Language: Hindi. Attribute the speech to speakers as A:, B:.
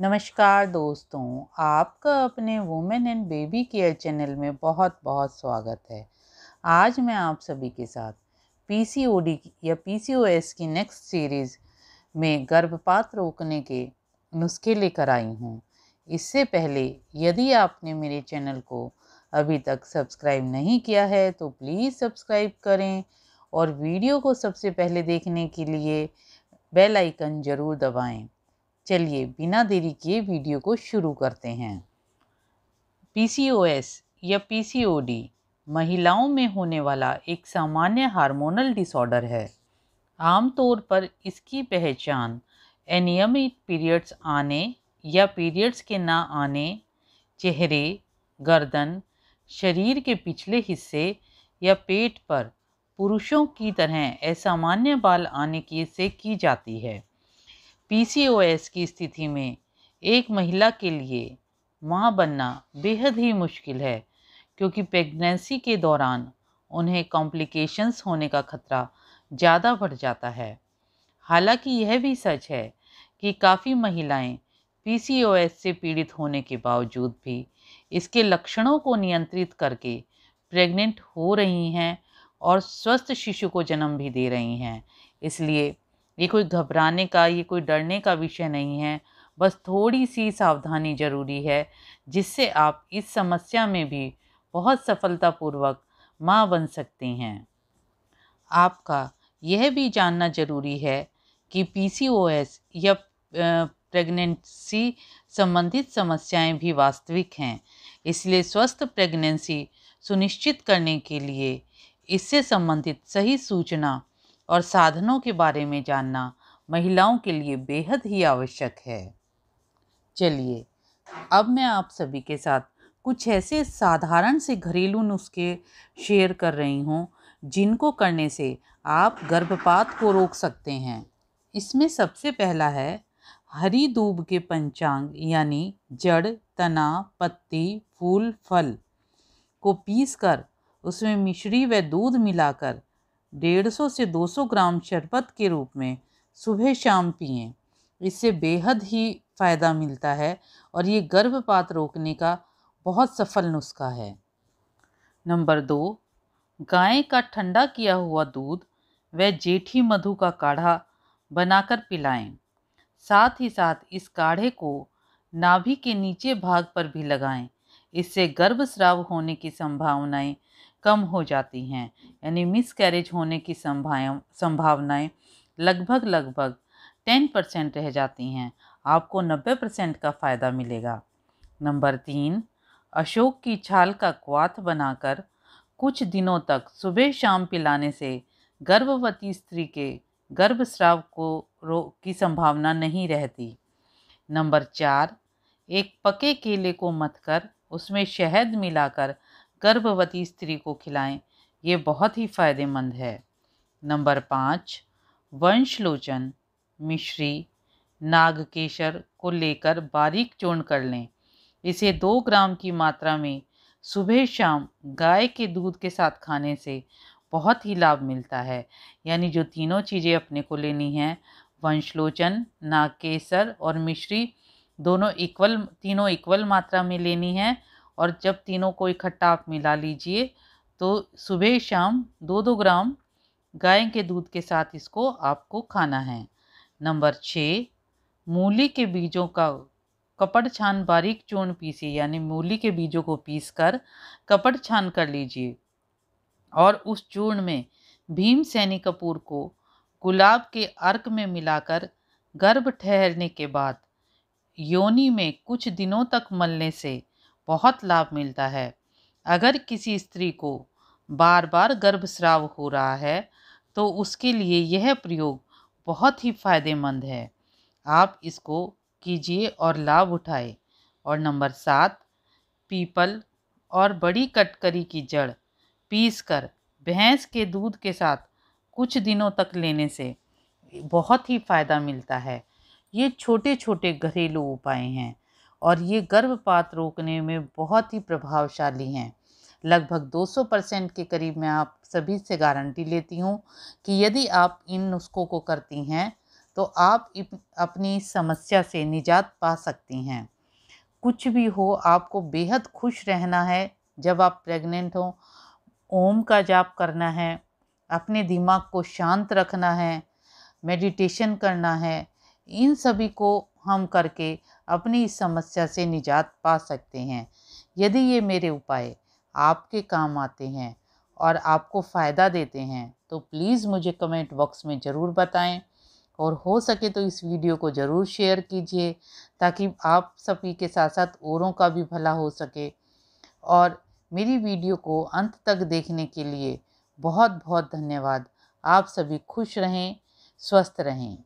A: नमस्कार दोस्तों आपका अपने women and baby care channel में बहुत बहुत स्वागत है आज मैं आप सभी के साथ पीसीओडी या पीसीओएस की नेक्स्ट सीरीज़ में गर्भपात रोकने के नुस्खे लेकर आई हूँ इससे पहले यदि आपने मेरे चैनल को अभी तक सब्सक्राइब नहीं किया है तो प्लीज़ सब्सक्राइब करें और वीडियो को सबसे पहले देखने के लिए बेल आइकन ज़रूर दबाएं चलिए बिना देरी किए वीडियो को शुरू करते हैं पीसीओएस या पीसीओडी महिलाओं में होने वाला एक सामान्य हार्मोनल डिसऑर्डर है आमतौर पर इसकी पहचान अनियमित पीरियड्स आने या पीरियड्स के ना आने चेहरे गर्दन शरीर के पिछले हिस्से या पेट पर पुरुषों की तरह असामान्य बाल आने की से की जाती है पीसीओएस की स्थिति में एक महिला के लिए माँ बनना बेहद ही मुश्किल है क्योंकि प्रेगनेंसी के दौरान उन्हें कॉम्प्लिकेशंस होने का खतरा ज़्यादा बढ़ जाता है हालांकि यह भी सच है कि काफ़ी महिलाएं पीसीओएस से पीड़ित होने के बावजूद भी इसके लक्षणों को नियंत्रित करके प्रेग्नेंट हो रही हैं और स्वस्थ शिशु को जन्म भी दे रही हैं इसलिए ये कोई घबराने का ये कोई डरने का विषय नहीं है बस थोड़ी सी सावधानी ज़रूरी है जिससे आप इस समस्या में भी बहुत सफलतापूर्वक माँ बन सकती हैं आपका यह भी जानना ज़रूरी है कि पीसीओएस या प्रेगनेंसी संबंधित समस्याएं भी वास्तविक हैं इसलिए स्वस्थ प्रेगनेंसी सुनिश्चित करने के लिए इससे संबंधित सही सूचना और साधनों के बारे में जानना महिलाओं के लिए बेहद ही आवश्यक है चलिए अब मैं आप सभी के साथ कुछ ऐसे साधारण से घरेलू नुस्खे शेयर कर रही हूँ जिनको करने से आप गर्भपात को रोक सकते हैं इसमें सबसे पहला है हरी दूब के पंचांग यानी जड़ तना पत्ती फूल फल को पीसकर उसमें मिश्री व दूध मिलाकर डेढ़ सौ से दो सौ ग्राम शरबत के रूप में सुबह शाम पिए इससे बेहद ही फ़ायदा मिलता है और ये गर्भपात रोकने का बहुत सफल नुस्खा है नंबर दो गाय का ठंडा किया हुआ दूध व जेठी मधु का काढ़ा बनाकर पिलाएं साथ ही साथ इस काढ़े को नाभि के नीचे भाग पर भी लगाएं इससे गर्भस्राव होने की संभावनाएं कम हो जाती हैं यानी मिस कैरेज होने की संभावनाएं लगभग लगभग टेन परसेंट रह जाती हैं आपको नब्बे परसेंट का फ़ायदा मिलेगा नंबर तीन अशोक की छाल का क्वाथ बनाकर कुछ दिनों तक सुबह शाम पिलाने से गर्भवती स्त्री के गर्भस्राव को रो की संभावना नहीं रहती नंबर चार एक पके केले को मथकर उसमें शहद मिलाकर गर्भवती स्त्री को खिलाएं ये बहुत ही फायदेमंद है नंबर पाँच वंशलोचन मिश्री नागकेशर को लेकर बारीक चूर्ण कर लें इसे दो ग्राम की मात्रा में सुबह शाम गाय के दूध के साथ खाने से बहुत ही लाभ मिलता है यानी जो तीनों चीज़ें अपने को लेनी हैं वंशलोचन नागकेसर और मिश्री दोनों इक्वल तीनों इक्वल मात्रा में लेनी है और जब तीनों को इकट्ठा आप मिला लीजिए तो सुबह शाम दो दो ग्राम गाय के दूध के साथ इसको आपको खाना है नंबर छः मूली के बीजों का कपड़ छान बारीक चूर्ण पीसिए यानी मूली के बीजों को पीस कर कपड़ छान कर लीजिए और उस चूर्ण में भीम सैनी कपूर को गुलाब के अर्क में मिलाकर गर्भ ठहरने के बाद योनि में कुछ दिनों तक मलने से बहुत लाभ मिलता है अगर किसी स्त्री को बार बार गर्भस्राव हो रहा है तो उसके लिए यह प्रयोग बहुत ही फायदेमंद है आप इसको कीजिए और लाभ उठाए और नंबर सात पीपल और बड़ी कटकरी की जड़ पीस कर भैंस के दूध के साथ कुछ दिनों तक लेने से बहुत ही फ़ायदा मिलता है ये छोटे छोटे घरेलू उपाय हैं और ये गर्भपात रोकने में बहुत ही प्रभावशाली हैं लगभग 200 परसेंट के करीब मैं आप सभी से गारंटी लेती हूँ कि यदि आप इन नुस्खों को करती हैं तो आप अपनी समस्या से निजात पा सकती हैं कुछ भी हो आपको बेहद खुश रहना है जब आप प्रेग्नेंट हो ओम का जाप करना है अपने दिमाग को शांत रखना है मेडिटेशन करना है इन सभी को हम करके अपनी इस समस्या से निजात पा सकते हैं यदि ये मेरे उपाय आपके काम आते हैं और आपको फ़ायदा देते हैं तो प्लीज़ मुझे कमेंट बॉक्स में ज़रूर बताएं और हो सके तो इस वीडियो को ज़रूर शेयर कीजिए ताकि आप सभी के साथ साथ औरों का भी भला हो सके और मेरी वीडियो को अंत तक देखने के लिए बहुत बहुत धन्यवाद आप सभी खुश रहें स्वस्थ रहें